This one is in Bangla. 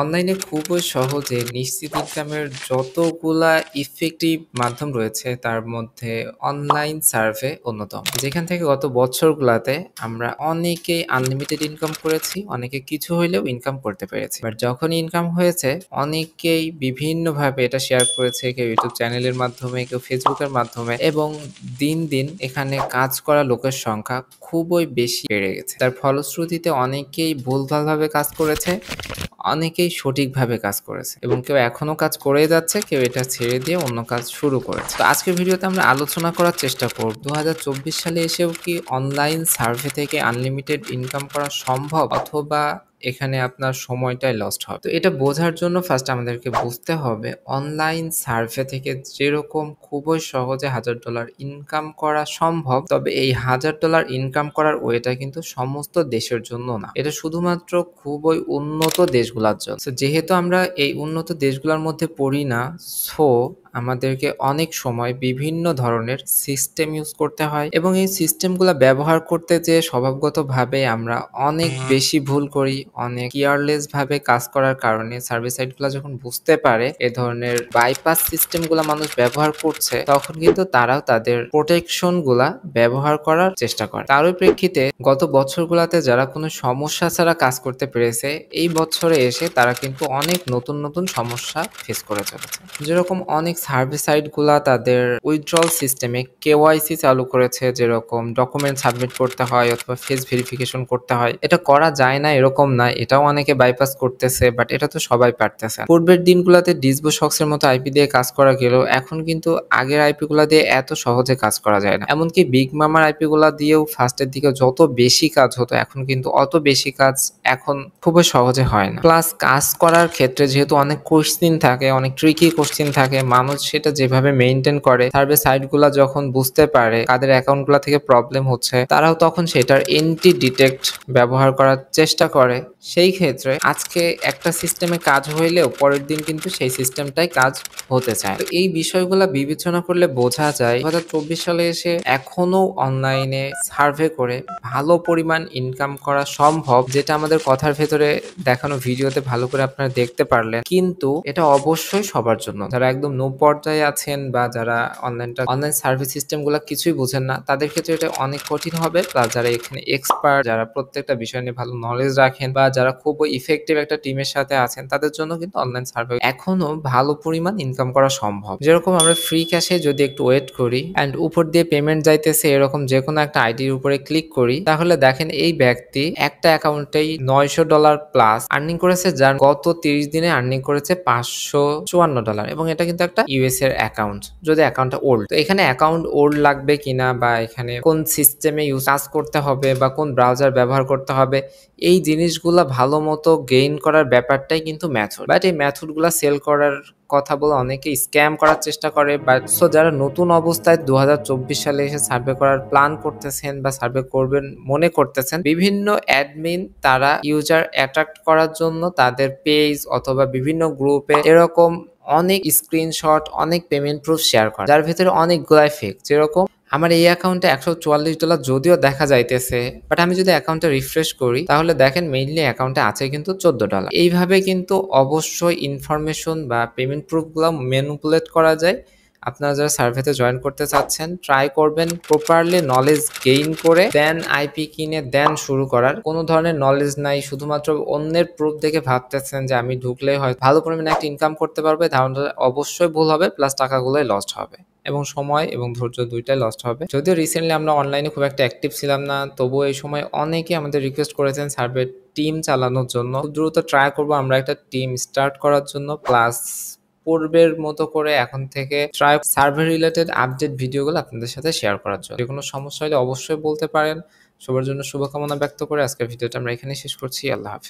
অনলাইনে খুবই সহজে নিশ্চিত ইনকামের যতগুলা ইফেক্টিভ মাধ্যম রয়েছে তার মধ্যে অনলাইন সার্ভে অন্যতম যেখান থেকে গত বছরগুলাতে আমরা অনেকেই আনলিমিটেড ইনকাম করেছি অনেকে কিছু হইলেও ইনকাম করতে পেরেছি বাট যখন ইনকাম হয়েছে অনেকেই বিভিন্নভাবে এটা শেয়ার করেছে কেউ ইউটিউব চ্যানেলের মাধ্যমে কেউ ফেসবুকের মাধ্যমে এবং দিন দিন এখানে কাজ করা লোকের সংখ্যা খুবই বেশি বেড়ে গেছে তার ফলশ্রুতিতে অনেকেই ভুলভালভাবে কাজ করেছে অনেকেই সঠিকভাবে কাজ করেছে এবং কেউ এখনও কাজ করে যাচ্ছে কেউ এটা ছেড়ে দিয়ে অন্য কাজ শুরু করেছে তো আজকের ভিডিওতে আমরা আলোচনা করার চেষ্টা করব দু সালে এসেও কি অনলাইন সার্ভে থেকে আনলিমিটেড ইনকাম করা সম্ভব অথবা এখানে আপনার সময়টাই লস্ট হবে তো এটা বোঝার জন্য ফার্স্ট আমাদেরকে বুঝতে হবে অনলাইন সার্ভে থেকে যেরকম খুবই সহজে হাজার ডলার ইনকাম করা সম্ভব তবে এই হাজার ডলার ইনকাম করার ওয়েটা কিন্তু সমস্ত দেশের জন্য না এটা শুধুমাত্র খুবই উন্নত দেশগুলোর জন্য যেহেতু আমরা এই উন্নত দেশগুলোর মধ্যে পড়ি না সো আমাদেরকে অনেক সময় বিভিন্ন ধরনের সিস্টেম ইউজ করতে হয় এবং এই সিস্টেমগুলো ব্যবহার করতে যে স্বভাবগতভাবে আমরা অনেক বেশি ভুল করি অনেক ভাবে কাজ করার কারণে সার্ভিস সাইটগুলো যখন বুঝতে পারে এ ধরনের বাইপাস সিস্টেমগুলো মানুষ ব্যবহার করছে তখন কিন্তু তারাও তাদের প্রোটেকশনগুলা ব্যবহার করার চেষ্টা করে তারই প্রেক্ষিতে গত বছরগুলোতে যারা কোনো সমস্যা ছাড়া কাজ করতে পেরেছে এই বছরে এসে তারা কিন্তু অনেক নতুন নতুন সমস্যা ফেস করে চলেছে যেরকম অনেক সার্ভিসাইটগুলা তাদের উইথড্রল সিস্টেমে কেওয়াইসি চালু করেছে যেরকম ডকুমেন্ট সাবমিট করতে হয় অথবা ফেস ভেরিফিকেশন করতে হয় এটা করা যায় না এরকম না এটাও অনেকে বাইপাস করতেছে বাট এটা তো সবাই পারতেছে পূর্বের দিনগুলাতে ডিসবো শক্সের মতো আইপি দিয়ে কাজ করা গেলেও এখন কিন্তু আগের আইপিগুলা দিয়ে এত সহজে কাজ করা যায় না এমনকি বিগ মামার আইপিগুলা দিয়েও ফার্স্টের দিকে যত বেশি কাজ হতো এখন কিন্তু অত বেশি কাজ এখন খুবই সহজে হয় না প্লাস কাজ করার ক্ষেত্রে যেহেতু অনেক কোশ্চিন থাকে অনেক ট্রিকি কোশ্চিন থাকে মাম মানুষ সেটা যেভাবে মেনটেন করে সার্ভে সাইটগুলা যখন বুঝতে পারে তাদের অ্যাকাউন্টগুলা থেকে প্রবলেম হচ্ছে তারাও তখন সেটার এন্টি ডিটেক্ট ব্যবহার করার চেষ্টা করে সেই ক্ষেত্রে আজকে একটা সিস্টেমে কাজ হইলেও পরের দিন কিন্তু সেই সিস্টেমটাই কাজ হতে চায় এই বিষয়গুলো বিবেচনা করলে বোঝা যায় দু সালে এসে এখনো অনলাইনে সার্ভে করে ভালো পরিমাণ ইনকাম করা সম্ভব যেটা আমাদের কথার ভেতরে দেখানো ভিডিওতে ভালো করে আপনারা দেখতে পারলেন কিন্তু এটা অবশ্যই সবার জন্য যারা একদম নব পর্যায়ে আছেন বা যারা অনলাইনটা অনলাইন সার্ভিস সিস্টেমগুলো কিছুই বুঝেন না তাদের ক্ষেত্রে এটা অনেক কঠিন হবে প্লাস যারা এখানে এক্সপার্ট যারা প্রত্যেকটা বিষয় নিয়ে ভালো নলেজ রাখেন বা যারা খুব ইফেক্টিভ একটা টিমের সাথে আছেন তাদের জন্য কিন্তু অনলাইন সার্ভে এখনো ভালো পরিমাণ ইনকাম করা সম্ভব যেরকম আমরা ফ্রি ক্যাশে যদি একটু ওয়েট করি অ্যান্ড উপর দিয়ে পেমেন্ট যাইতেছে এরকম যে কোনো একটা আইডির উপরে ক্লিক করি তাহলে দেখেন এই ব্যক্তি একটা অ্যাকাউন্টেই নয়শো ডলার প্লাস আর্নিং করেছে যার গত তিরিশ দিনে আর্নিং করেছে পাঁচশো চুয়ান্ন ডলার এবং এটা কিন্তু একটা ইউএস এর অ্যাকাউন্ট যদি অ্যাকাউন্টটা ওল্ড তো এখানে অ্যাকাউন্ট ওল্ড লাগবে কিনা বা এখানে কোন সিস্টেমে ইউজ কাজ করতে হবে বা কোন ব্রাউজার ব্যবহার করতে হবে এই জিনিসগুলো ভালো মতো গেইন করার ব্যাপারটাই কিন্তু ম্যাথড বাট এই ম্যাথডগুলো সেল করার কথা বলে অনেকে স্ক্যাম করার চেষ্টা করে বা সো যারা নতুন অবস্থায় দু সালে এসে সার্ভে করার প্ল্যান করতেছেন বা সার্ভে করবেন মনে করতেছেন বিভিন্ন অ্যাডমিন তারা ইউজার অ্যাট্রাক্ট করার জন্য তাদের পেজ অথবা বিভিন্ন গ্রুপে এরকম অনেক স্ক্রিনশট অনেক পেমেন্ট প্রুফ শেয়ার করে যার ভিতরে অনেকগুলাই ফেক যেরকম আমার এই অ্যাকাউন্টে একশো চুয়াল্লিশ ডলার যদিও দেখা যাইতেছে বাট আমি যদি অ্যাকাউন্টে রিফ্রেশ করি তাহলে দেখেন মেইনলি অ্যাকাউন্টে আছে কিন্তু চোদ্দ ডলার এইভাবে কিন্তু অবশ্যই ইনফরমেশন বা পেমেন্ট প্রুফগুলো ম্যানুপুলেট করা যায় আপনারা যারা সার্ভেতে জয়েন করতে চাচ্ছেন ট্রাই করবেন প্রপারলি নলেজ গেইন করে দেন আইপি কিনে দেন শুরু করার কোনো ধরনের নলেজ নাই শুধুমাত্র অন্যের প্রুফ দেখে ভাবতেছেন যে আমি ঢুকলে হয় ভালো পরিমাণে একটা ইনকাম করতে পারবে ধারণাটা অবশ্যই ভুল হবে প্লাস টাকাগুলোই লস্ট হবে এবং সময় এবং ধৈর্য দুইটাই লস্ট হবে যদিও রিসেন্টলি আমরা অনলাইনে খুব একটা অ্যাক্টিভ ছিলাম না তবুও এই সময় অনেকে আমাদের রিকোয়েস্ট করেছেন সার্ভে টিম চালানোর জন্য দ্রুত ট্রাই করবো আমরা একটা টিম স্টার্ট করার জন্য প্লাস পূর্বের মতো করে এখন থেকে ট্রাইব সার্ভে রিলেটেড আপডেট ভিডিওগুলো আপনাদের সাথে শেয়ার করার জন্য যে কোনো সমস্যা হলে অবশ্যই বলতে পারেন সবার জন্য শুভকামনা ব্যক্ত করে আজকের ভিডিওটা আমরা এখানেই শেষ করছি আল্লাহ হাফিজ